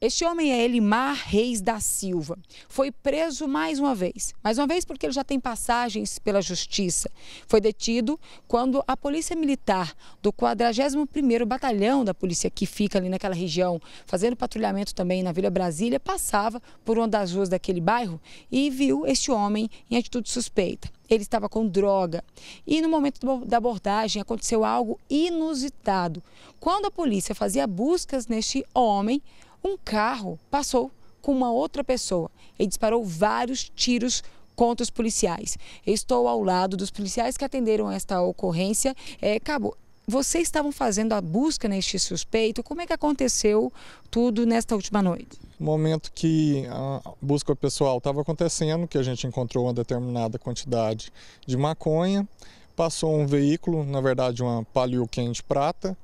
Este homem é Elimar Reis da Silva. Foi preso mais uma vez. Mais uma vez porque ele já tem passagens pela justiça. Foi detido quando a Polícia Militar do 41º Batalhão da Polícia que fica ali naquela região, fazendo patrulhamento também na Vila Brasília, passava por uma das ruas daquele bairro e viu este homem em atitude suspeita. Ele estava com droga. E no momento da abordagem aconteceu algo inusitado. Quando a polícia fazia buscas neste homem, um carro passou com uma outra pessoa e disparou vários tiros contra os policiais. Estou ao lado dos policiais que atenderam esta ocorrência. É, Cabo, vocês estavam fazendo a busca neste suspeito. Como é que aconteceu tudo nesta última noite? No momento que a busca pessoal estava acontecendo, que a gente encontrou uma determinada quantidade de maconha, passou um veículo, na verdade uma palio quente prata,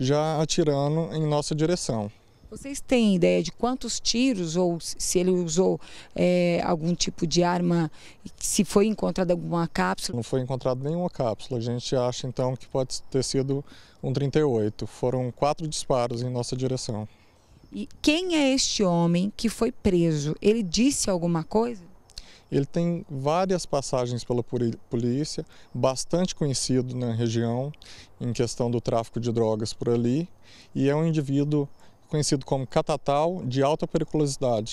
já atirando em nossa direção. Vocês têm ideia de quantos tiros ou se ele usou é, algum tipo de arma, se foi encontrada alguma cápsula? Não foi encontrada nenhuma cápsula. A gente acha então que pode ter sido um 38. Foram quatro disparos em nossa direção. E quem é este homem que foi preso? Ele disse alguma coisa? Ele tem várias passagens pela polícia, bastante conhecido na região, em questão do tráfico de drogas por ali, e é um indivíduo conhecido como catatal de alta periculosidade.